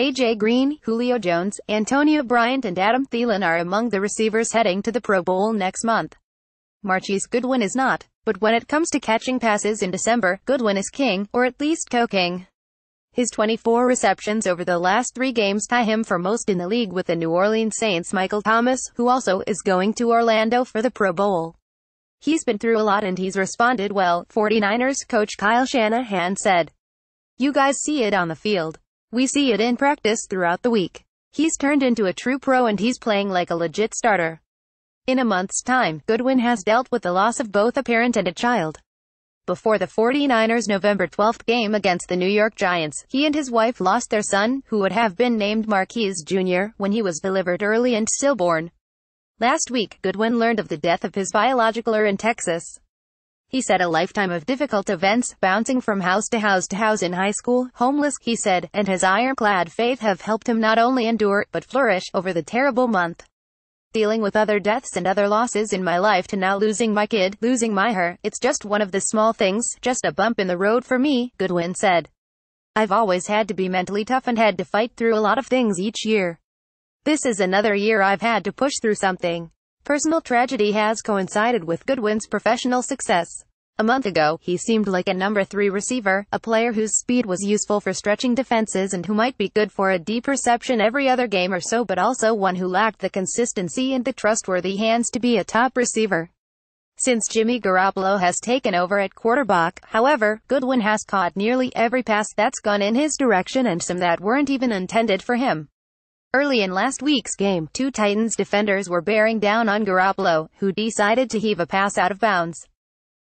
A.J. Green, Julio Jones, Antonio Bryant and Adam Thielen are among the receivers heading to the Pro Bowl next month. Marchese Goodwin is not. But when it comes to catching passes in December, Goodwin is king, or at least co-king. His 24 receptions over the last three games tie him for most in the league with the New Orleans Saints' Michael Thomas, who also is going to Orlando for the Pro Bowl. He's been through a lot and he's responded well, 49ers coach Kyle Shanahan said. You guys see it on the field. We see it in practice throughout the week. He's turned into a true pro and he's playing like a legit starter. In a month's time, Goodwin has dealt with the loss of both a parent and a child. Before the 49ers' November 12th game against the New York Giants, he and his wife lost their son, who would have been named Marquise Jr., when he was delivered early and stillborn. Last week, Goodwin learned of the death of his biological er in Texas. He said a lifetime of difficult events, bouncing from house to house to house in high school, homeless, he said, and his ironclad faith have helped him not only endure, but flourish, over the terrible month. Dealing with other deaths and other losses in my life to now losing my kid, losing my her, it's just one of the small things, just a bump in the road for me, Goodwin said. I've always had to be mentally tough and had to fight through a lot of things each year. This is another year I've had to push through something. Personal tragedy has coincided with Goodwin's professional success. A month ago, he seemed like a number three receiver, a player whose speed was useful for stretching defenses and who might be good for a deep reception every other game or so but also one who lacked the consistency and the trustworthy hands to be a top receiver. Since Jimmy Garoppolo has taken over at quarterback, however, Goodwin has caught nearly every pass that's gone in his direction and some that weren't even intended for him. Early in last week's game, two Titans defenders were bearing down on Garoppolo, who decided to heave a pass out of bounds.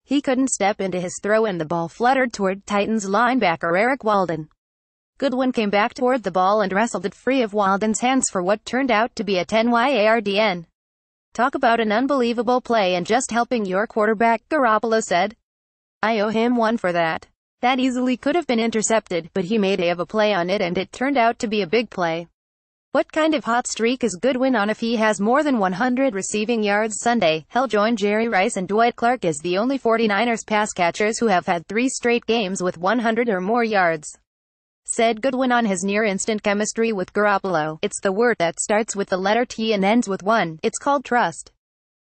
He couldn't step into his throw and the ball fluttered toward Titans linebacker Eric Walden. Goodwin came back toward the ball and wrestled it free of Walden's hands for what turned out to be a 10-yardn. Talk about an unbelievable play and just helping your quarterback, Garoppolo said. I owe him one for that. That easily could have been intercepted, but he made a of a play on it and it turned out to be a big play. What kind of hot streak is Goodwin on if he has more than 100 receiving yards Sunday? Hell join Jerry Rice and Dwight Clark as the only 49ers pass catchers who have had three straight games with 100 or more yards. Said Goodwin on his near-instant chemistry with Garoppolo, it's the word that starts with the letter T and ends with 1, it's called trust.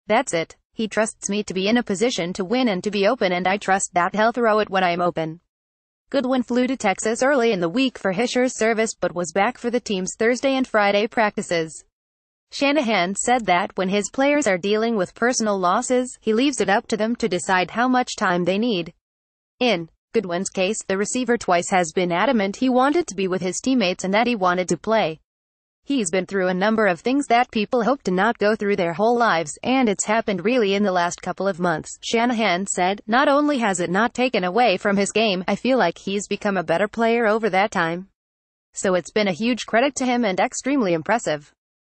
That's it. He trusts me to be in a position to win and to be open and I trust that he'll throw it when I'm open. Goodwin flew to Texas early in the week for Hisher's service but was back for the team's Thursday and Friday practices. Shanahan said that when his players are dealing with personal losses, he leaves it up to them to decide how much time they need. In Goodwin's case, the receiver twice has been adamant he wanted to be with his teammates and that he wanted to play. He's been through a number of things that people hope to not go through their whole lives, and it's happened really in the last couple of months, Shanahan said. Not only has it not taken away from his game, I feel like he's become a better player over that time. So it's been a huge credit to him and extremely impressive.